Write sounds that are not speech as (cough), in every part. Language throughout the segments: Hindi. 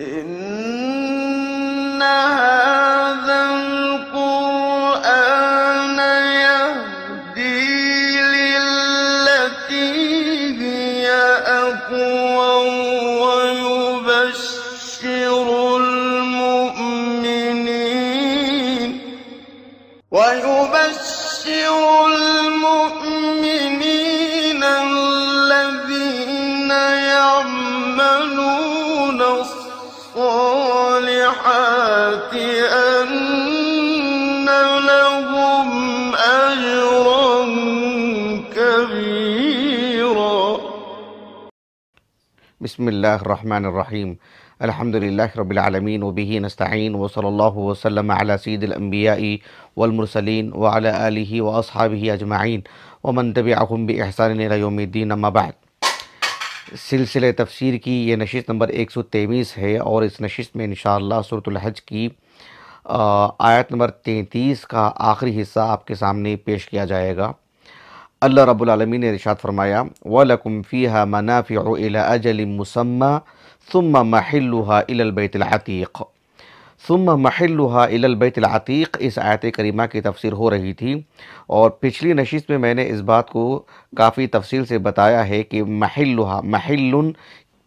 إنها बसमीम् अलहमदिल्ला रबालमीन वबी नस्तीन वसल वसलम सीदलम्बिया वलमरसलिन वाल व असहाबी अजमाइन वमन तब एहसान योमद्दीन अम्माबाद सिलसिले तफसर की यह नशस्त नंबर एक सौ तेईस है और इस नशस्त में इन शरतलहज की आयत नंबर तैंतीस का आखिरी हिस्सा आपके सामने पेश किया जाएगा अल्लाह रबालमीन ने इरशाद फरमाया वलकुम फ़ीहा मनाफ़िला अजल मुसम्मा सुम महिल्लुहा इलबैतलातीक़ सुम महिल्लुहा इलबैतलातीक़ इस आयत करीमा की तफसीर हो रही थी और पिछली नशीस में मैंने इस बात को काफ़ी तफसील से बताया है कि महिल्लुहा महिल्लुन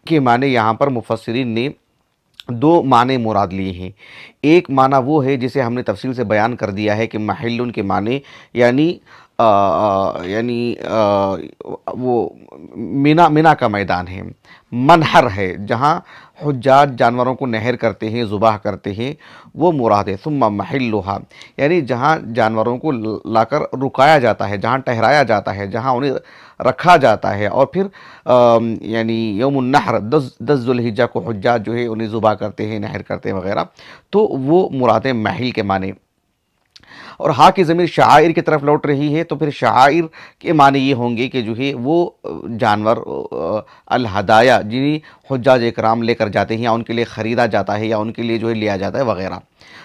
के माने यहाँ पर मुफसरिन ने दो माने मुराद लिए हैं एक माना वो है जिसे हमने तफसील से बयान कर दिया है कि महिल्लुन के माने यानी यानी वो मीना मीना का मैदान है मनहर है जहाँ हजात जानवरों को नहर करते हैं जुबाह करते हैं वो मुराद है सुम्मा लोहा यानी जहाँ जानवरों को लाकर रुकाया जाता है जहाँ ठहराया जाता है जहाँ उन्हें रखा जाता है और फिर यानी यौम नहर दस दस जुल्हिजा को हजात जो है उन्हें जुबा करते हैं नहर करते हैं वगैरह तो वो मुराद महल के माने और हा की ज़मीर शायर की तरफ लौट रही है तो फिर शायर के माने ये होंगे कि जो है वो जानवर अलहदाया जिन्हें हजाज कराम लेकर जाते हैं या उनके लिए ख़रीदा जाता है या उनके लिए जो है लिया जाता है वगैरह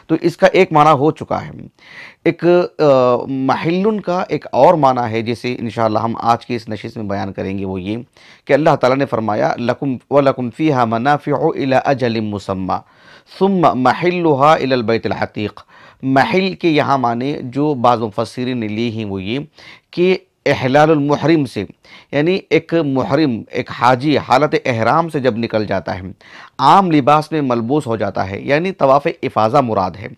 तो इसका एक माना हो चुका है एक महिलुन का एक और माना है जिसे इन हम आज की इस नशे में बयान करेंगे वो ये कि अल्लाह ताला ने फरमाया लकुम व लकुम फ़ी हा इला अजल मुसम्मा सुम महिल्लुहा इलबैतलहतीक़ महिल के यहाँ माने जो बाज़ मुफसरी ने ली हैं वो ये कि अहलालमहरम से यानी एक महरम एक हाजी हालत अहराम से जब निकल जाता है आम लिबास में मलबूस हो जाता है यानी तवाफ़ इफाज़ा मुराद है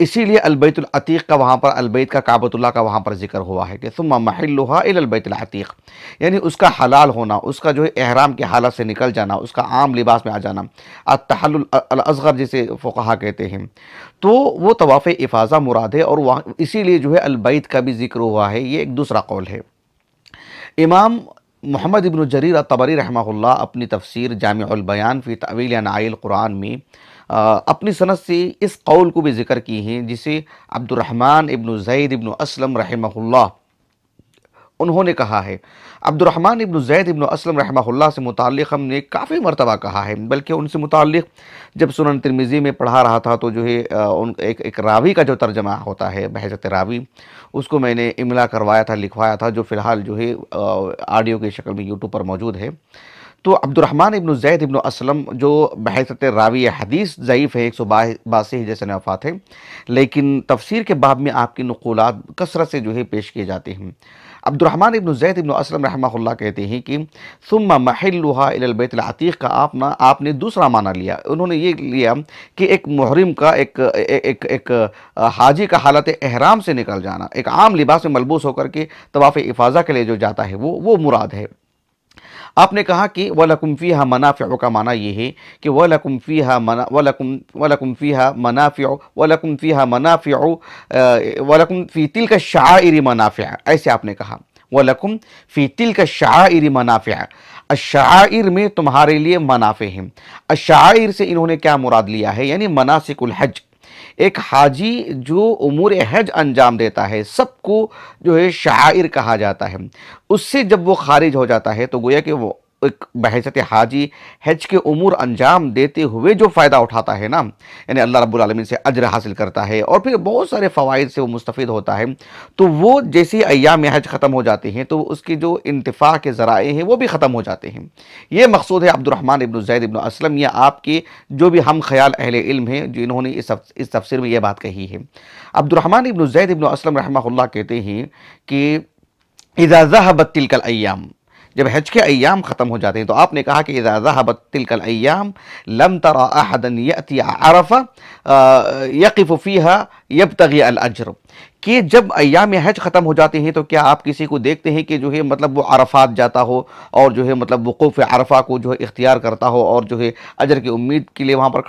इसीलिए अलबैतलतीक का वहाँ पर अलबैत का काबतुल्ला का वहाँ पर जिक्र हुआ है कि सुम महल्लुहा यानी उसका हलाल होना उसका जो है एहराम की हालत से निकल जाना उसका आम लिबास में आ जाना अतहलगर जिसे फ़ुकहा कहते हैं तो वो तवाफ़ इफाजा मुराद है और वहाँ इसीलिए जो है अलबैत का भी जिक्र हुआ है ये एक दूसरा कौल है इमाम मोहम्मद इबन जरीर तबरी रहमल्ला अपनी तफसीर जामबयान फ़ी तवील नाइल कुरान में अपनी सनत से इस कौल को भी ज़िक्र की हैं जिसे अब्दुलरहमान इबन जैद इबन असलम रहमहुल्ला उन्होंने कहा है अब्दुलरहमान इबन जैद इबन असलम रहमहुल्ला से मुतल हमने काफ़ी मरतबा कहा है बल्कि उनसे मुतल जब सुनन तिरमिज़ी में पढ़ा रहा था तो जो है उन एक एक रावी का जो तर्जमा होता है बहजत रावी उसको मैंने इमला करवाया था लिखवाया था जो फ़िलहाल जो है ऑडियो की शक्ल में यूट्यूब पर मौजूद है तो अब्दुलरहमान इब्न जैद इब्न असलम जो बहसत रावी हदीस ज़यीफ़ है एक सौ बासी हिजर से नफात है लेकिन तफसीर के बाब में आपकी नकूलत कसरत से जो है पेश किए जाते हैं अब्दुलरहमान इब्न जैद इब्न असलम रहमल्ला कहते हैं कि सुम महलबैतलातीक़ का आपना आपने दूसरा माना लिया उन्होंने ये लिया कि एक मुहरम का एक एक एक हाजी का हालत अहराम से निकल जाना एक आम लिबास में मलबूस होकर के तवाफ़ इफाजा के लिए जो जाता है वो वो मुराद है आपने कहा कि व फ़ी हा मनाफ़ का माना ये है कि व फ़ी हा मना वलकुम हा मनाफ़ वलकुम हा मनाफ़ वलकुम फ़ी तिल का शाइर मनाफ़ ऐसे आपने कहा वलकुम फ़ी तिल का शाइर मनाफ़ अशाइर में तुम्हारे लिए मनाफ़े हैं अशाइर से इन्होंने क्या मुराद लिया है यानी मनासिकुल हज एक हाजी जो उमूर हज अंजाम देता है सबको जो है शायर कहा जाता है उससे जब वो खारिज हो जाता है तो गोया कि वो एक बहसत हाजी हज के उमूर अंजाम देते हुए जो फ़ायदा उठाता है ना यानी अल्लाह रब्बुल रबालमीन से अजर हासिल करता है और फिर बहुत सारे फ़वाद से वो मुस्तफ़ होता है तो वो जैसे अयाम हज ख़त्म हो जाते हैं तो उसके जो इंतफ़ा के ज़राए हैं वो भी ख़त्म हो जाते हैं ये मकसूद है अब्दुलरहमान इबन जैद इबन असलम या आपके जो भी हम ख्याल अहल इल्म हैं जिन्होंने इस इस तफसर में यह बात कही है अब्दुलरहमान इबन जैद इबन असलम रहमा कहते हैं कि इजाज़ा बत्तिल कल अयाम جب حج کے ایام ختم ہو جاتے ہیں تو آپ نے کہا کہ اذا ذهبت تلك الايام لم ترى احدا ياتي عرفه آه، يقف فيها यब तगी अजर कि जब अयाम हज ख़त्म हो जाते हैं तो क्या आप किसी को देखते हैं कि जो है मतलब वो अरफात जाता हो और जो है मतलब वक़ूफ़ अरफा को जो है इख्तियार करता हो और जो है अजर की उम्मीद के लिए वहाँ पर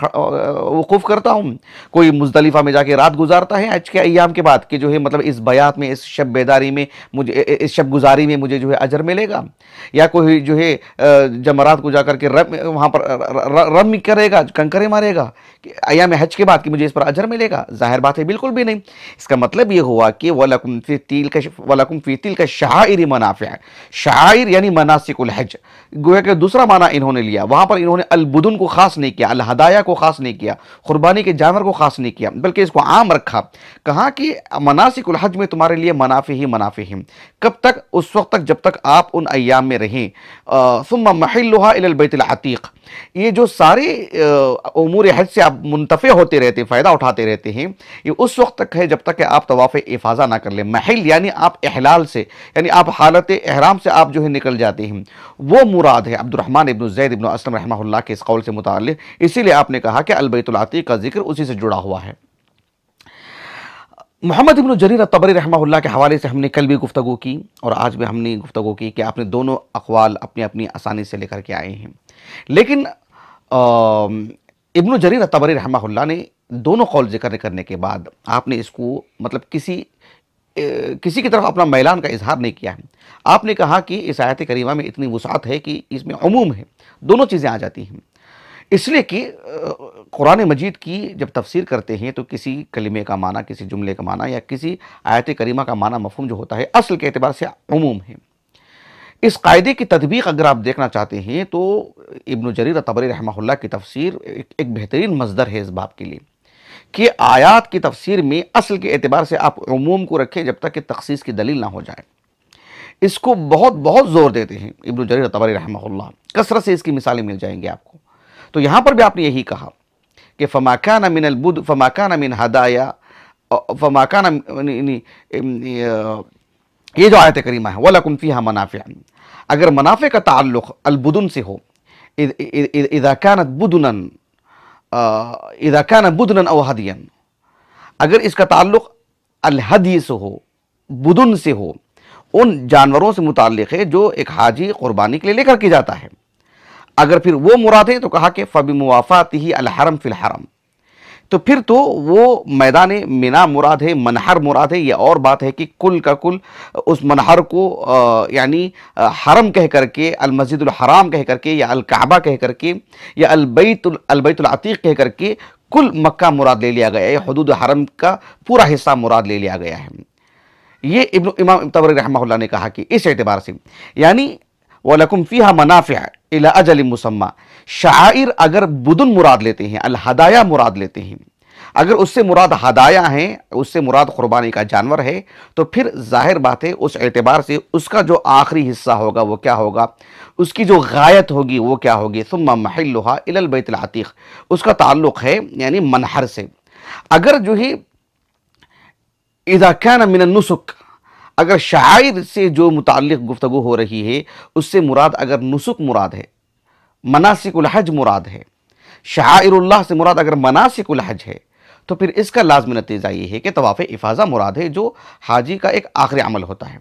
वक़ूफ़ करता हूँ कोई मुजलिफा में जाके रात गुजारता है हज के अयाम के बाद कि जो है मतलब इस बयात में इस शब बेदारी में मुझे इस शब गुजारी में मुझे जो है अजर मिलेगा या कोई जो है जमरात को जा करके रम वहाँ पर रम करेगा कंकरे मारेगा अयाम हज के बाद कि मुझे इस पर अजर मिलेगा ज़ाहिर बात है बिल्कुल भी नहीं इसका मतलब ये हुआ कि वलकुम फी तील का वलकुम फी तील का शाइर मनाफ़ शाइर यानी मनासिकुल हज गोया कि दूसरा माना इन्होंने लिया वहाँ पर इन्होंने अलबुदन को ख़ास नहीं किया अलहदाया को ख़ास नहीं किया क़ुरबानी के जानवर को ख़ास नहीं किया बल्कि इसको आम रखा कहा कि मनासिकुल हज में तुम्हारे लिए मुनाफे ही मुनाफे हैं कब तक उस वक्त तक जब तक आप उन अयाम में रहें सुम महिल्लुहा इलबैतलातीक़ ये जो सारे उमूर हज से आप मुंतफ़े होते रहते फ़ायदा उठाते रहते हैं ये उस वक्त तक है जब तक कि आप तवाफ़ इफाजा ना कर लें महल यानी आप अहलाल से यानी आप हालत अहराम से आप जो है निकल जाते हैं वो मुराद है अब्दुलरहमान इबन जैद इबन असलम रहमा के इस कौल से मुतल इसीलिए आपने कहा कि अलबैतुल्तीक का जिक्र उसी से जुड़ा हुआ है मोहम्मद इबन जरीर तबरी रहमा के हवाले से हमने कल भी गुफ्तु की और आज भी हमने गुफ्तु की कि आपने दोनों अकवाल अपनी अपनी आसानी से लेकर के आए हैं लेकिन इबन जरीर तबरी रहमा ने दोनों कौल जिक्र करने के बाद आपने इसको मतलब किसी ए, किसी की तरफ अपना मैलान का इजहार नहीं किया है आपने कहा कि इस आयत करीमा में इतनी वसात है कि इसमें अमूम है दोनों चीज़ें आ जाती हैं इसलिए कि कुरान मजीद की जब तफसीर करते हैं तो किसी कलमे का माना किसी जुमले का माना या किसी आयत करीमा का माना मफहम जो होता है असल के अतबार से अमूम है इस कायदे की तदबीक अगर आप देखना चाहते हैं तो इब्न जरीर तबरी रहमल्ला की तफसीर एक, एक बेहतरीन मजदर है इस बाब के लिए कि आयात की तफसीर में असल के एतबार से आप उमूम को रखें जब तक कि तखसीस की दलील ना हो जाए इसको बहुत बहुत ज़ोर देते हैं इब्न जरीर तबरी रहमल्ला कसरत से इसकी मिसालें मिल जाएंगी आपको तो यहाँ पर भी आपने यही कहा कि फमाका नमिन अलबुद फमाका मिन हदाया फमाका ये जो आयत करीमा है वलकुम फ़ी मनाफ़ अगर मुनाफे का ताल्लुक़ अलबुदन से हो इदाकानत बुदनन इदाकान बुधन अव हदियन अगर इसका ताल्लुक अलहदी से हो बुदन से हो उन जानवरों से मुतल है जो एक हाजी क़ुरबानी के लिए लेकर के जाता है अगर फिर वो मुराद है तो कहा कि फ़बी मुआफ़ात ही अलहरम फ़िलहरम तो फिर तो वो मैदान मिना मुराद है मनहर मुराद है ये और बात है कि कुल का कुल उस मनहर को यानी हरम कह करके अलमस्जिद हराम कह करके या अलकाबा कह करके या अलबैतुल अलबैतुल अतीक कह करके कुल मक्का मुराद ले लिया गया है हदूद हरम का पूरा हिस्सा मुराद ले लिया गया है ये इब्न इमाम तबर रहमा ने कहा कि इस एतबार से यानी वलकुम फ़ी मनाफ़ इला अजल मुसम्मा शायर अगर बुदन मुराद लेते हैं अल हदाया मुराद लेते हैं अगर उससे मुराद हदाया है उससे मुराद क़ुरबानी का जानवर है तो फिर जाहिर बात है उस एतबार से उसका जो आखिरी हिस्सा होगा वो क्या होगा उसकी जो गायत होगी वो क्या होगी सुम्मा महल्लुहा इलबैतलातीक़ उसका ताल्लुक़ है यानी मनहर से अगर जो है इदाकान मिननुसुक अगर शायर से जो मुतल गुफ्तु हो रही है उससे मुराद अगर नुसुक मुराद है मनासिकलहज मुराद है शायरुल्लाह से मुराद अगर मनासिकलहज है तो फिर इसका लाजमी नतीजा ये है कि तवाफ़ इफाजा मुराद है जो हाजी का एक आखिरी अमल होता है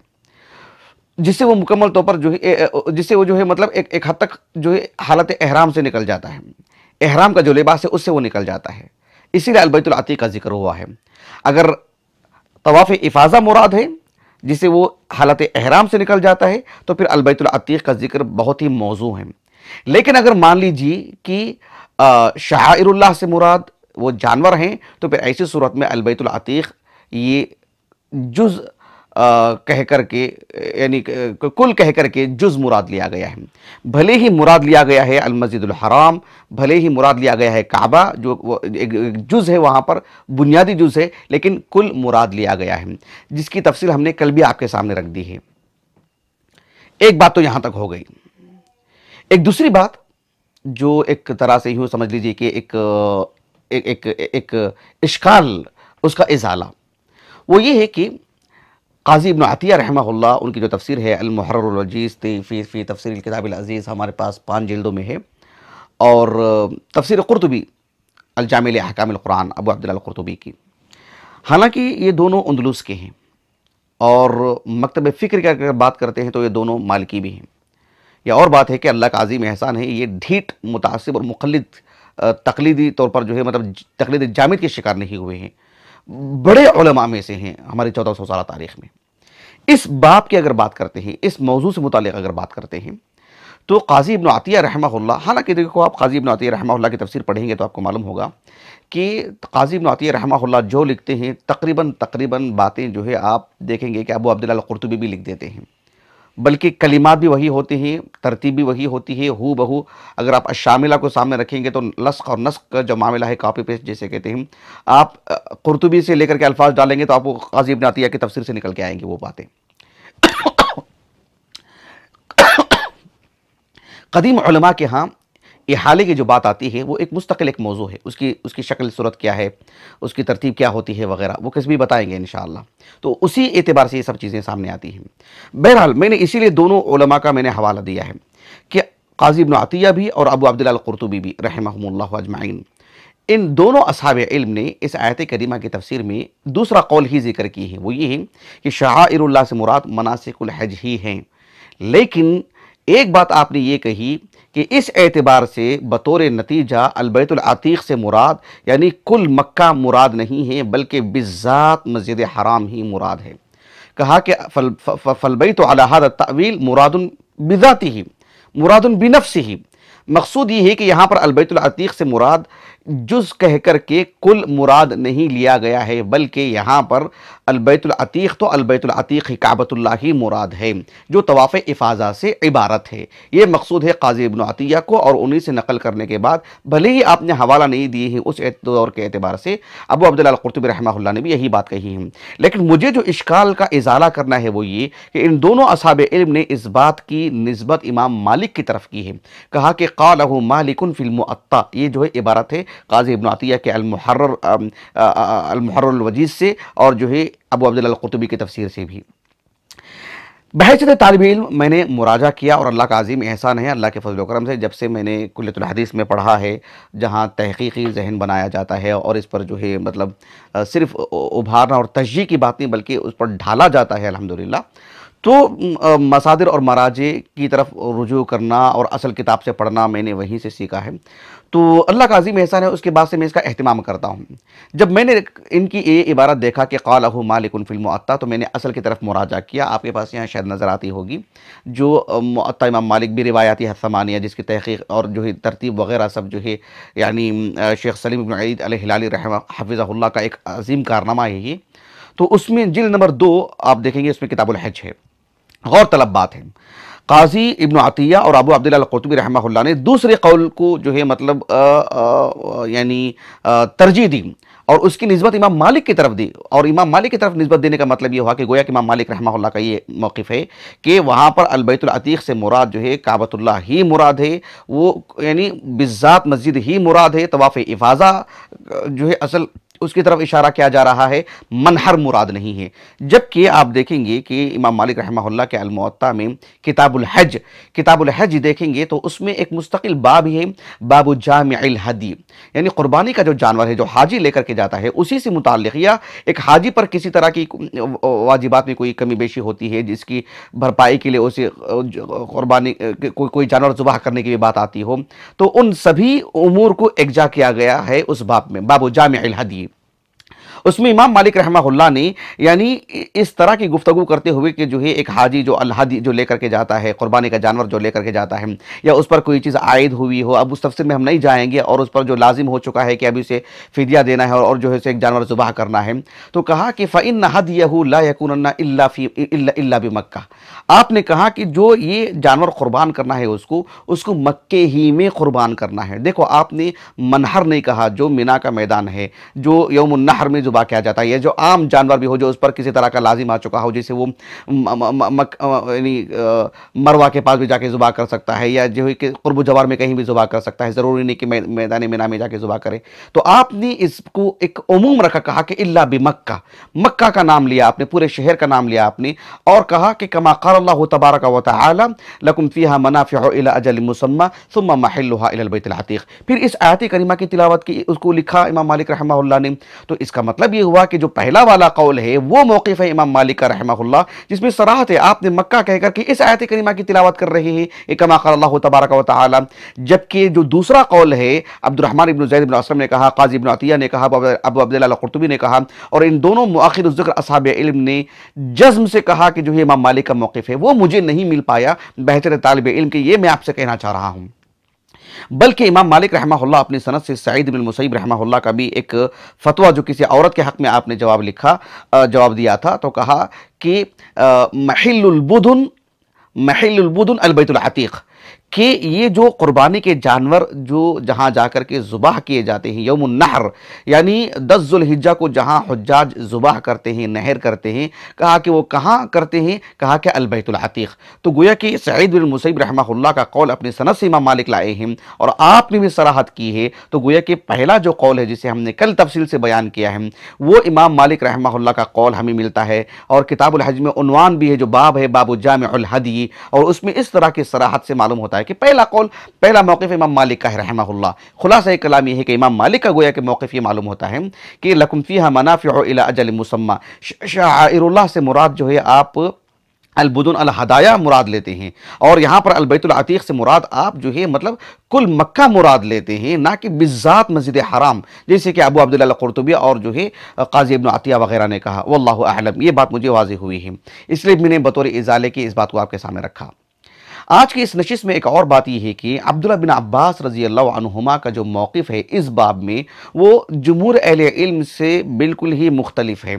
जिससे वो मुकम्मल तौर पर जो है जिससे वो जो है मतलब एक एक हद तक जो है हालत अहराम से निकल जाता है अहराम का जो लिबास है उससे वो निकल जाता है इसीलिए अलबैतुलती का जिक्र हुआ है अगर तवाफ़ इफाजा मुराद है जिसे वो हालत अहराम से निकल जाता है तो फिर अलबैतुल्तीक़ का जिक्र बहुत ही मौजू है लेकिन अगर मान लीजिए कि शाहरुल्ला से मुराद वो जानवर हैं तो फिर ऐसी सूरत में अलबैतुल्तीक़ ये जुज़ कह कह करके यानी कुल कह करके जुज़ मुराद लिया गया है भले ही मुराद लिया गया है अलमस्जिदुलहराम भले ही मुराद लिया गया है काबा जो एक जुज़ है वहाँ पर बुनियादी जुज़ है लेकिन कुल मुराद लिया गया है जिसकी तफसील हमने कल भी आपके सामने रख दी है एक बात तो यहाँ तक हो गई एक दूसरी बात जो एक तरह से यूँ समझ लीजिए कि एक एक, एक इश्काल उसका इजाला वो ये है कि काजी इबन अतिया रहमा उनकी जो तफसीर है अलमहरजीज़ फ़ी फ़ी तफसर किताबिलज़ीज़ हमारे पास पाँच जल्दों में है और तफसर कुरतबी अलजामिल कुरान अबू अब्दुल्लतबी की हालांकि ये दोनों अंदलूस के हैं और मकतब फ़िक्र की अगर बात करते हैं तो ये दोनों मालिकी भी हैं यह और बात है कि अल्लाह का अजीम एहसान है ये ढीठ मुतासिब और मुखलद तकलीदी तौर पर जो है मतलब तकलीद जामिद के शिकार नहीं हुए हैं बड़े उलमा में से हैं हमारी चौदह सौ साल तारीख में इस बाप की अगर बात करते हैं इस मौजू से मुतल अगर बात करते हैं तो काजी इबन आतिया रहमल्ला हालांकि देखो आप काजी इबन आतिया रहमल्ला की तफसीर पढ़ेंगे तो आपको मालूम होगा कि काजी इबन आतिया रहमल्ला जो लिखते हैं तकरीबन तकरीबन बातें जो है आप देखेंगे कि अबू अब्दुल्ला कुरतुबी भी लिख देते हैं बल्कि कलिमा भी वही होती हैं तरतीब भी वही होती है हु बहू अगर आप अशामिला को सामने रखेंगे तो लस्क और नस्क का जो मामला है कापी पेस्ट जैसे कहते हैं आप कुरतुबी से लेकर के अल्फाज डालेंगे तो आपको काजी नातिया की तफसर से निकल के आएंगे वो बातें (coughs) कदीम के यहाँ इहाले की जो बात आती है वो एक मुस्तकिल एक मौजू है उसकी उसकी शक्ल सूरत क्या है उसकी तरतीब क्या होती है वगैरह वो किस भी बताएंगे इन तो उसी एतबार से ये सब चीज़ें सामने आती हैं बहरहाल मैंने इसीलिए दोनों का मैंने हवाला दिया है कि काजी इबन आतिया भी और अबू अब्दुल्लाकुरतुबी भी रहमल अजमाइन इन दोनों असाब इल्म ने इस आयत करीमा की तफसीर में दूसरा कौल ही जिक्र की है वो ये है कि शाह से मुराद मनासिकुल हज ही हैं लेकिन एक बात आपने ये कही कि इस एतबार से बतौर नतीजा अलबैतुलतीक़ से मुराद यानी कुल मक्का मुराद नहीं है बल्कि बिज़ात मस्जिद हराम ही मुराद है कहा कि फलबैत अलहद तवील मुरादन बिज़ाती ही मुरादन से ही मकसूद ये है कि यहाँ पर अलबैतुलतीक़ से मुराद जुज कह कर के कुल मुराद नहीं लिया गया है बल्कि यहाँ पर अलबैतुलतीक़ तो अलबैतुलतीक़ ही काबतुल्ला ही मुराद है जो तवाफ़ इफाजा से इबारत है ये मकसूद है काजी इबन अतिया को और उन्हीं से नकल करने के बाद भले ही आपने हवाला नहीं दिए हैं उस दौर के अतबार से अबू अब्दुल्लातुब रहा ने भी यही बात कही है लेकिन मुझे जो इश्काल का इजाला करना है वो ये कि इन दोनों असाब इल्म ने इस बात की नस्बत इमाम मालिक की तरफ की है कहा कि कल मालिक फ़िल्म ये जो है इबारत है काजी इबनातिया के अलमहर अलमहरवजीज़ से और जो है अबू अब्दुल्ल कुतुबी की तफसीर से भी बहसत तालब इम मैंने मुराजा किया और अल्लाह का अजीम एहसान है अल्लाह के फजल करम से जब से मैंने कुलतुलहदीस में पढ़ा है जहाँ तहकीकी जहन बनाया जाता है और इस पर जो है मतलब सिर्फ उभारना और तजी की बात नहीं बल्कि उस पर ढाला जाता है अलहमदिल्ला तो मसादिर और मराजे की तरफ रुजू करना और असल किताब से पढ़ना मैंने वहीं से सीखा है तो अल्लाह का अजीम एहसान है उसके बाद से मैं इसका अहतमाम करता हूँ जब मैंने इनकी ये इबारत देखा कि कॉल अहू उन फिल्म आता तो मैंने असल की तरफ मुराजा किया आपके पास यहाँ शायद नज़र आती होगी जो मत्ता इमाम मालिक भी रिवायाती हसमानिया जिसकी तहकीक और जो है तरतीब वगैरह सब जो है यानी शेख सलीम ईद हिलाली रहमा हफिज़ल्ला का एक अजीम कारनामा है ये तो उसमें जिल नंबर दो आप देखेंगे इसमें किताबुल हज है गौरतलब बात है काजी इब्न आतिया और अबू अब्दुल्ला कतुबी रहमा ने दूसरे कौल को जो है मतलब यानी तरजीह दी और उसकी नस्बत इमाम मालिक की तरफ दी और इमाम मालिक की तरफ नस्बत देने का मतलब यह हुआ कि गोया कि इमाम मालिक रहमा का ये मौक़ है कि वहाँ पर अलबैतुलतीक़ से मुराद जो है काबतुल्ला ही मुराद है वो यानी बिज़ात मस्जिद ही मुराद है तवाफ़ इफाजा जो है असल उसकी तरफ इशारा किया जा रहा है मनहर मुराद नहीं है जबकि आप देखेंगे कि इमाम मालिक रहमल्ला के अलमता में किताबुल हज किताबुल हज देखेंगे तो उसमें एक मुस्तकिल बाब है बाबू जाम हदी यानी कुर्बानी का जो जानवर है जो हाजी लेकर के जाता है उसी से मुतल या एक हाजी पर किसी तरह की वाजिबात में कोई कमी बेशी होती है जिसकी भरपाई के लिए उसे कुर्बानी कोई कोई जानवर जुबाह करने की भी बात आती हो तो उन सभी उमूर को एकजा किया गया है उस बाब में बाबू जाम हदी उसमें इमाम मालिक रहमा ने यानी इस तरह की गुफ्तु करते हुए कि जो है एक हाजी जो अल्हादी जो लेकर के जाता है कुरबानी का जानवर जो लेकर के जाता है या उस पर कोई चीज़ आयद हुई हो अब उस तफसर में हम नहीं जाएंगे और उस पर जो लाजिम हो चुका है कि अभी उसे फिदिया देना है और जो है उसे एक जानवर जुबाह करना है तो कहा कि फ़िन हद यकूनल्ला भी मक्का आपने कहा कि जो ये जानवर क़ुरबान करना है उसको उसको मक्के ही में क़ुरबान करना है देखो आपने मनहर नहीं कहा जो मिना का मैदान है जो यौम नहर में जो तजुर्बा कहा जाता है ये जो आम जानवर भी हो जो उस पर किसी तरह का लाजिम आ चुका हो जैसे वो यानी मरवा के पास भी जाके जुबा कर सकता है या जो है कि कुर्ब जवार में कहीं भी जुबा कर सकता है ज़रूरी नहीं कि मैदान मीना में जाके जुबा करे तो आपने इसको एक उमूम रखा कहा कि अल्ला भी मक्का मक्का का नाम लिया आपने पूरे शहर का नाम लिया आपने और कहा कि कमा कर तबारक व तम लकुम फ़िया मनाफ़िला अजल मुसम्मा सुम्मा माहिल्लबैतलातीक़ फिर इस आयत करीमा की तिलावत की उसको लिखा इमाम मालिक रहमा ने तो इसका मतलब मतलब ये हुआ कि जो पहला वाला कौल है वो मौकफ है इमाम मालिक का रहमा जिसमें सराहत है आपने मक्का कहकर कि इस आयत करीमा की तिलावत कर रहे हैं एकमा अल्लाह तबारक वाली जबकि जो दूसरा कौल है अब्दुलरहमान इबन जैद इबन असलम ने कहा काजी इबन अतिया ने कहा अब अब्दुल्ला ने कहा और इन दोनों आखिर ज़िक्र असाब इल्म ने जज्म से कहा कि जो है इमाम मालिक का मौकफ़ है वो मुझे नहीं मिल पाया बेहतर तालब इल्म के ये मैं आपसे कहना चाह रहा हूँ बल्कि इमाम मालिक रहमा अपनी सनत से सईद बिन मुसैब रहमा का भी एक फतवा जो किसी औरत के हक़ में आपने जवाब लिखा जवाब दिया था तो कहा कि महिलबुदन महिलबुदन अलबैतुलतीक़ कि ये जो कुर्बानी के जानवर जो जहाँ जा कर के ज़ुबाह किए जाते हैं यौम नहर यानी दस जुल्हिजा को जहाँ हजाज ज़ुबाह करते हैं नहर करते हैं कहा कि वो कहाँ करते हैं कहा कि अलबैतुलतीक़ तो गोया कि सईद बिन मुसैब रहमल्ला का कौल अपने सनत से इमाम मालिक लाए हैं और आपने भी सराहत की है तो गोया कि पहला जो कौल है जिसे हमने कल तफसील से बयान किया है वो इमाम मालिक रहमल्ला का कौल हमें मिलता है और किताबुल हज में उनवान भी है जो बाब है जाम हदी और उसमें इस तरह की सराहत से मालूम होता है है कि पहला कौल पहला मौक़ इमाम मालिक का है रहमल्ला खुलासा कलाम यह है कि इमाम मालिक का गोया कि मौक़ ये मालूम होता है कि लकुमफ़िया मनाफ़ अला अजल मुसम्मा शाहरुल्ला से मुराद जो है आप अलबुदन अलहदाया मुराद लेते हैं और यहाँ पर अलबैतुलतीक़ से मुराद आप जो है मतलब कुल मक्का मुराद लेते हैं ना कि बिज़ात मस्जिद हराम जैसे कि अबू अब्दुल्ला अब्दुल्लातुबी और जो है काजी अबन आतिया वगैरह ने कहा वल्लाम ये बात मुझे वाजी हुई है इसलिए मैंने बतौर इजाले की इस बात को आपके सामने रखा आज की इस नशिश में एक और बात यह है कि अब्दुल्ला बिन अब्बास रजी अल्लाहुमा का जो मौक़ है इस बाब में वो जमूर अहल इल्म से बिल्कुल ही मुख्तलिफ है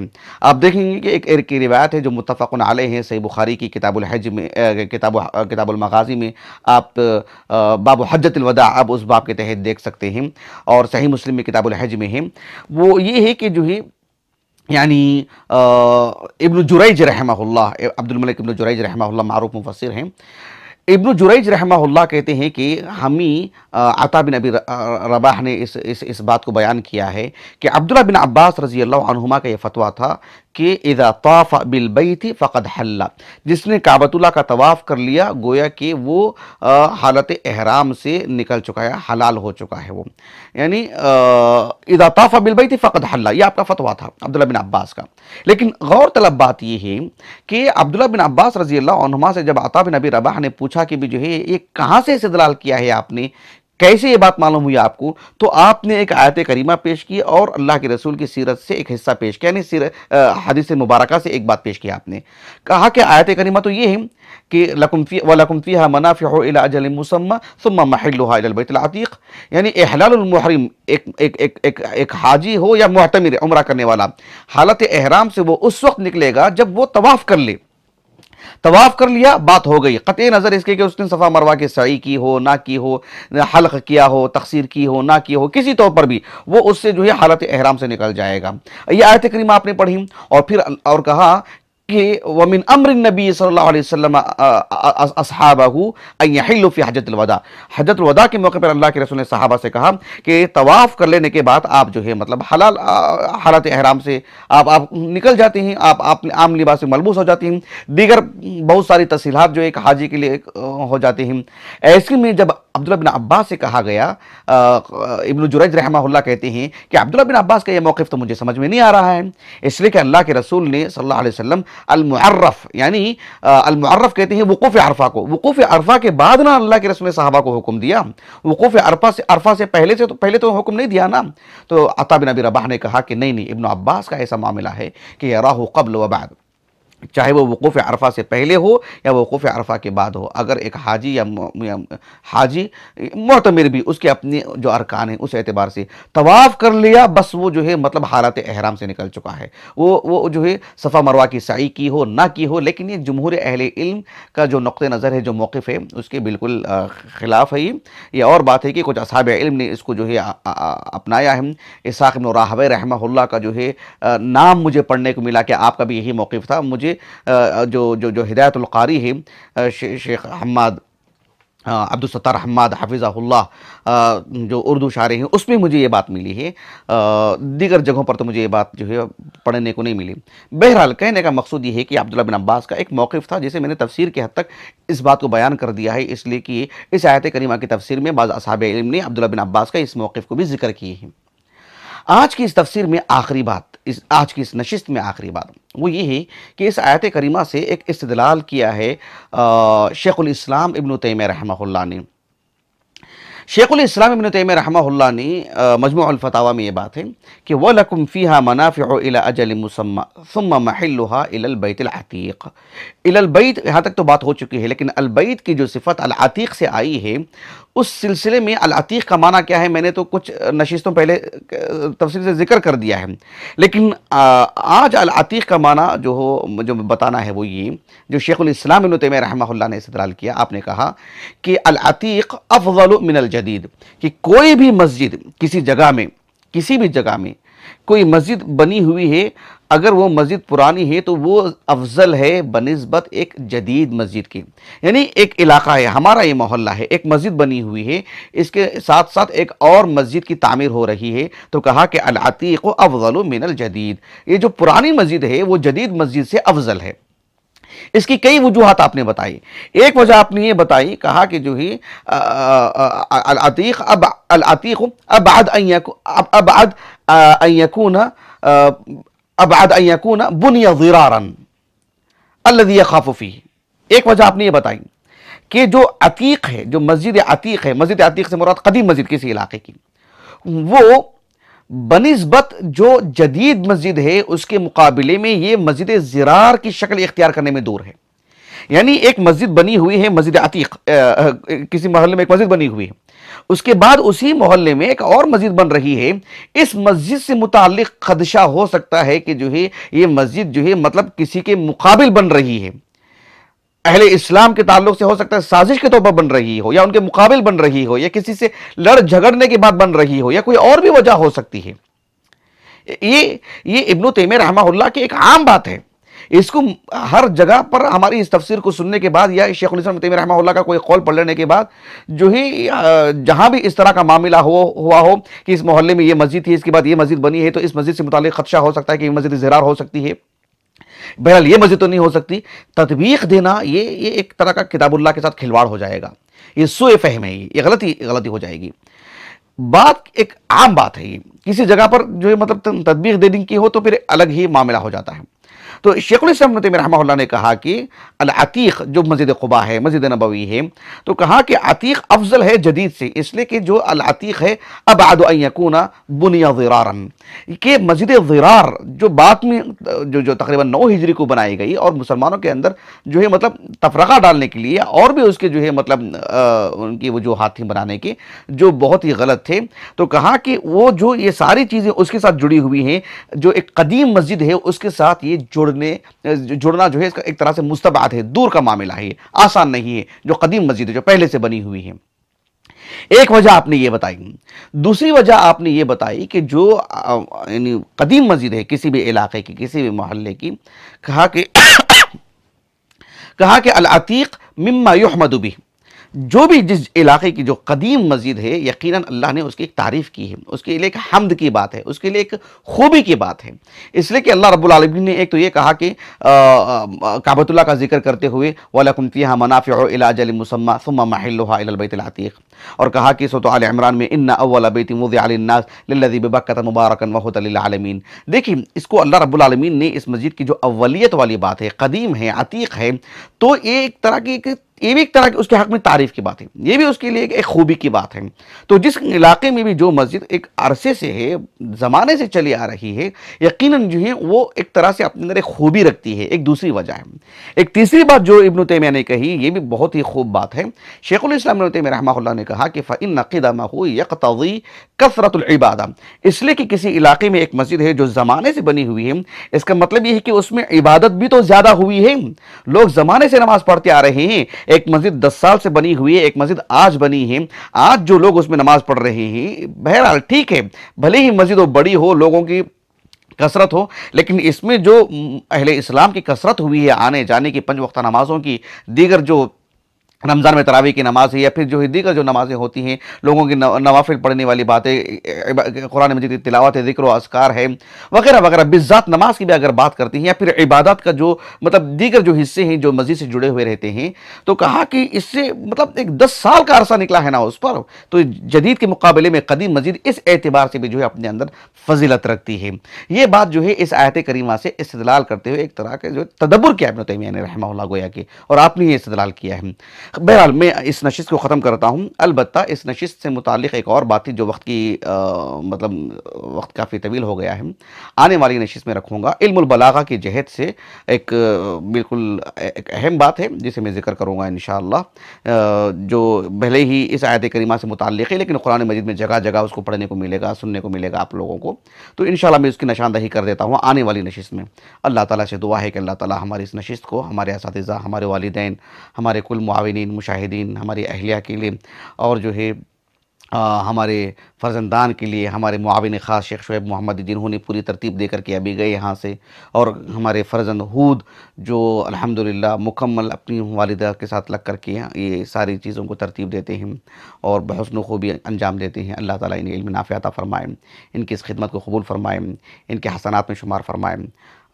आप देखेंगे कि एक की रिवायत है जो मुतफ़न आल है सही बुखारी की हज में किताब किताबुलमगाजी में आप बाब हजतलवदा आप उस बाब के तहत देख सकते हैं और सही मुस्लिम में हज में है वो ये है कि जो है यानी इब्न जुरैज अब्दुल मलिक इब्न जुरैज रहमा मरूफ मुफसर हैं इब्न जुरैज रहमाहुल्ला कहते हैं कि हमी आता बिन अबी रबाह ने इस इस इस बात को बयान किया है कि अब्दुल्ला बिन अब्बास रजी अल्लाह का यह फतवा था कि इज़ा तोफ़ थी फ़कद हल्ला जिसने काबतुल्ला का तवाफ़ कर लिया गोया कि वो आ, हालत अहराम से निकल चुका है हलाल हो चुका है वो यानी इज़ा तोफ़ बिलबई फ़कद हल्ला यह आपका फतवा था अब्दुल्ला बिन अब्बास का लेकिन गौर तलब बात यह है कि अब्दुल्ला बिन अब्बास रजी अल्लाह से जब आता बिन अबी रबाह ने पूछा कि भी जो है ये कहाँ से इस्तलाल किया है आपने कैसे ये बात मालूम हुई आपको तो आपने एक आयत करीमा पेश की और अल्लाह के रसूल की सीरत से एक हिस्सा पेश किया यानी हदीस मुबारक से एक बात पेश की आपने कहा कि आयत करीमा तो ये है कि लकुम्फी व लकुम्फी मनाफ़िल मुसम्मा सुम्मा यानी एहलालमहरम एक हाजी हो या महतमिर उम्र करने वाला हालत एहराम से वो उस वक्त निकलेगा जब वो तवाफ़ कर ले तवाफ़ कर लिया बात हो गई क़त नज़र इसके कि उसने सफ़ा मरवा के सही की हो ना की हो हल्क किया हो तकसीर की हो ना की हो किसी तौर पर भी वो उससे जो है हालत अहराम से निकल जाएगा यह आयत करीमा आपने पढ़ी और फिर और कहा कि वमिन अमर नबी सल्लल्लाहु अलैहि वसल्लम असहाबहू फी हजतुल वदा के मौके पर अल्लाह के रसूल ने सहाबा से कहा कि तवाफ़ कर लेने के बाद आप जो है मतलब हलाल हालत अहराम से आप आप निकल जाती हैं आप आप आम लिबास से मलबूस हो जाती हैं दीगर बहुत सारी तसलहत जो एक हाजी के लिए हो जाती हैं ऐसे में जब अब्दुल्ला बिन अब्बास से कहा गया इब्न जुरैज रहमा कहते हैं कि अब्दुल्ला बिन अब्बास का यह मौक़ तो मुझे समझ में नहीं आ रहा है इसलिए कि अल्लाह के रसूल ने सल्लल्लाहु अलैहि वसल्लम अलमर्रफ़ यानी अलमर्रफ़ कहते हैं वकूफ़ अरफ़ा को वकूफ़ अरफ़ा के बाद ना अल्लाह के रसूल ने साहबा को हुक्म दिया वकूफ़ अरफ़ा से अरफ़ा से पहले से तो पहले तो हुक्म नहीं दिया ना तो अता बिन अबी रबाह ने कहा कि नहीं नहीं इब्न अब्बास का ऐसा मामला है कि यह राहू कबल वबाद चाहे वो वक़ूफ़ अरफा से पहले हो या वक़ूफ़ अरफा के बाद हो अगर एक हाजी या, या हाजी मतमिर भी उसके अपने जो अरकान हैं उस एतबार से तवाफ़ कर लिया बस वो जो है मतलब हालत अहराम से निकल चुका है वो वो जो है सफ़ा मरवा की सई की हो ना की हो लेकिन ये जमहूर अहल इल्म का जो नुक़ नज़र है जो मौक़ है उसके बिल्कुल ख़िलाफ़ है ये और बात है कि कुछ असाब इल्म ने इसको जो है अपनाया है इसाक़ राहब रहा का जो है नाम मुझे पढ़ने को मिला कि आपका भी यही मौक़ था मुझे जो जो जो हिदायतुल्कारी है शेख हमाद अब्दुलसत्तार हमाद हाफिज़ाहुल्ला जो उर्दू शारे हैं उसमें मुझे ये बात मिली है दीगर जगहों पर तो मुझे ये बात जो है पढ़ने को नहीं मिली बहरहाल कहने का मकसद ये है कि अब्दुल्ला बिन अब्बास का एक मौक़ था जिसे मैंने तफसीर के हद तक इस बात को बयान कर दिया है इसलिए कि इस आयत करीमा की तफसीर में बाज़ असाब इम ने अब्दुल्ला बिन अब्बास का इस मौक़ को भी जिक्र किए हैं आज की इस तफसीर में आखिरी बात इस आज की इस नशिस्त में आखिरी बात वो ये है कि इस आयत करीमा से एक इस्तलाल किया है इस्लाम इब्न तैम रहा ने इस्लाम इब्न तैम रहा ने मजमूलफतावा में ये बात है कि व लकुम फ़ीहा मनाफ़िला अजल मुसम्मा अलबैत यहाँ तक तो बात हो चुकी है लेकिन अलबैत की जो सिफ़त अलातीक़ से आई है उस सिलसिले में अलातीक़ का माना क्या है मैंने तो कुछ नशिस्तों पहले तफसील से ज़िक्र कर दिया है लेकिन आज अलातीक़ का माना जो हो जो बताना है वो ये जो शेख इबन तैम रहा ने इस्तलाल किया आपने कहा कि अलातीक़ अफजल मिनल जदीद कि कोई भी मस्जिद किसी जगह में किसी भी जगह में कोई मस्जिद बनी हुई है अगर वो मस्जिद पुरानी है तो वो अफजल है बनस्बत एक जदीद मस्जिद की यानी एक इलाका है हमारा ये मोहल्ला है एक मस्जिद बनी हुई है इसके साथ साथ एक और मस्जिद की तामीर हो रही है तो कहा कि अलातीक अफजल मिनल जदीद ये जो पुरानी मस्जिद है वो जदीद मस्जिद से अफजल है इसकी कई वजूहत आपने बताई एक वजह आपने ये बताई कहा कि जो ही अतीक अब अतीक अबाद अबाद अयकून अबाद अयकून बुनिया ज़रारन अल्लदी एक वजह आपने ये बताई कि जो अतीक है जो मस्जिद अतीक है मस्जिद अतीक से मुराद कदीम मस्जिद किसी इलाके की वो बनस्बत जो जदीद मस्जिद है उसके मुकाबले में ये मस्जिद ज़रार की शक्ल इख्तियार करने में दूर है यानी एक मस्जिद बनी हुई है मस्जिद अतीक किसी महल में एक मस्जिद बनी हुई है उसके बाद उसी मोहल्ले में एक और मस्जिद बन रही है इस मस्जिद से मुतल खदशा हो सकता है कि जो है ये मस्जिद जो है मतलब किसी के मुकाबिल बन रही है अहले इस्लाम के ताल्लुक से हो सकता है साजिश के तौर पर बन रही हो या उनके मुकाबिल बन रही हो या किसी से लड़ झगड़ने के बाद बन रही हो या कोई और भी वजह हो सकती है ये ये इब्न तैम रहमा की एक आम बात है इसको हर जगह पर हमारी इस तफसीर को सुनने के बाद या शेख तमीम रहमा का कोई कौल पढ़ लेने के बाद जो ही जहाँ भी इस तरह का मामला हो हुआ हो कि इस मोहल्ले में ये मस्जिद थी इसके बाद ये मस्जिद बनी है तो इस मस्जिद से मुतल खदशा हो सकता है कि ये मस्जिद जरार हो सकती है बहरहाल ये मस्जिद तो नहीं हो सकती तदबीक देना ये ये एक तरह का किताबुल्ला के साथ खिलवाड़ हो जाएगा ये सोए फहम है ये गलती गलती हो जाएगी बात एक आम बात है ये किसी जगह पर जो है मतलब तदबीक देने की हो तो फिर अलग ही मामला हो जाता है तो शेख शेखुलम रहा ने कहा कि अतीक़ जो मस्जिद खुबा है मस्जिद नबवी है तो कहा कि अतीक़ अफजल है जदीद से इसलिए कि जो अतीक़ है अब आदूना बुनिया ज़रारन के मस्जिद ज़रार जो बाद में जो जो तकरीबन नौ हिजरी को बनाई गई और मुसलमानों के अंदर जो है मतलब तफरका डालने के लिए और भी उसके जो है मतलब आ, उनकी वो जो हाथी बनाने के जो बहुत ही गलत थे तो कहा कि वो जो ये सारी चीज़ें उसके साथ जुड़ी हुई हैं जो एक कदीम मस्जिद है उसके साथ ये जुड़ जुड़ने जुड़ना जो है इसका एक तरह से मुस्तबाद है दूर का मामला है आसान नहीं है जो कदीम मस्जिद है जो पहले से बनी हुई है एक वजह आपने ये बताई दूसरी वजह आपने ये बताई कि जो यानी कदीम मस्जिद है किसी भी इलाके की किसी भी मोहल्ले की कहा कि (coughs) कहा कि अलातीक मिम्मा युहमदुबी जो भी जिस इलाके की जो कदीम मस्जिद है यकीनन अल्लाह ने उसकी एक तारीफ़ की है उसके लिए एक हमद की बात है उसके लिए एक खूबी की बात है इसलिए कि अल्लाह रब्बुल रबालमीन ने एक तो ये कहा कि काबतुल्ला का जिक्र करते हुए इलाज मनाफ़िलाजल मुसम्मा सुम माहिल्लातीक और कहा कि सो आल इमरान में इन्ना अवलबीत मुज़ालनास लजीब बकत मुबारकन आलमीन देखिए इसको अल्लाह रब्बुल ने इस मस्जिद की जो अवलियत वाली बात है कदीम है अतीक है तो ये एक तरह की एक ये भी एक तरह की उसके हक में तारीफ की बात है ये भी उसके लिए एक खूबी की बात है तो जिस इलाके में भी जो मस्जिद एक अरसे से है ज़माने से चली आ रही है यकीनन जो है वो एक तरह से अपने अंदर एक खूबी रखती है एक दूसरी वजह है एक तीसरी बात जो इब्न तैमिया ने कही ये भी बहुत ही खूब बात है शेख इबन तैमिया रहमा ने कहा कि फ़ैन नक़ीदा हो यकतवी इबादा इसलिए कि किसी इलाके में एक मस्जिद है जो ज़माने से बनी हुई है इसका मतलब ये है कि उसमें इबादत भी तो ज़्यादा हुई है लोग ज़माने से नमाज़ पढ़ते आ रहे हैं एक मस्जिद दस साल से बनी हुई है एक मस्जिद आज बनी है आज जो लोग उसमें नमाज पढ़ रहे हैं बहरहाल ठीक है भले ही मस्जिद वो बड़ी हो लोगों की कसरत हो लेकिन इसमें जो अहले इस्लाम की कसरत हुई है आने जाने की पंच वक्ता नमाज़ों की दीगर जो रमज़ान में तरावी की नमाज़ है या फिर जो है दीगर जो नमाज़ें होती हैं लोगों की नवाफिल पढ़ने वाली बातें कुरान मजीद की तिलावत है जिक्र असकार है वगैरह वगैरह बिज़ात नमाज की भी अगर बात करती हैं या फिर इबादत का जो मतलब दीगर जो हिस्से हैं जो मस्जिद से जुड़े हुए रहते हैं तो कहा कि इससे मतलब एक दस साल का अरसा निकला है ना उस पर तो जदीद के मुकाबले में कदीम मस्जिद इस एतबार से भी जो है अपने अंदर फजीलत रखती है ये बात जो है इस आयत करीमा से इस्तलाल करते हुए एक तरह का जो तदब्बर किया अपने तैमिया ने रहमा गोया के और आपने ये इस्तलाल किया है बहरहाल मैं इस नशिश को ख़त्म करता हूँ अलबत् इस नशिश से मुतक एक और बात थी जो वक्त की आ, मतलब वक्त काफ़ी तवील हो गया है आने वाली नशिश में रखूँगा इल्मलबलागा की जहत से एक बिल्कुल एक अहम बात है जिसे मैं जिक्र करूँगा इन जो भले ही इस आयत करीमा से मुतक है लेकिन कुरान मजिद में जगह जगह उसको पढ़ने को मिलेगा सुनने को मिलेगा आप लोगों को तो इन मैं उसकी निशानदही कर देता हूँ आने वाली नशिश में अल्लाह ताली से दुआ है कि अल्लाह ताली हमारी इस नशिश को हमारे इस हमारे वालदेन हमारे कुल मुआविन सामीन मुशाहिदीन हमारी अहलिया के लिए और जो है आ, हमारे फर्जंदान के लिए हमारे मुआवन ख़ास शेख शुएब मोहम्मद जिन्होंने पूरी तरतीब देकर के अभी गए यहाँ से और हमारे फर्जंद हूद जो अल्हम्दुलिल्लाह मुकम्मल अपनी वालदा के साथ लग कर के ये सारी चीज़ों को तरतीब देते हैं और बहसन भी अंजाम देते हैं अल्लाह ताला इन्हें इल्म नाफ़ाता फ़रमाए इनकी इस खिदमत को कबूल फ़रमाए इनके हसनात में शुमार फ़रमाए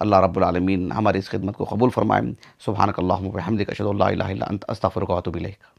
अल्लाह रब्लमिन हमारी इस खिदमत को कबूल फ़रमाएँ सुबहानक अल्लाम हमदिक अशद अस्तफ़र को आतुबिलक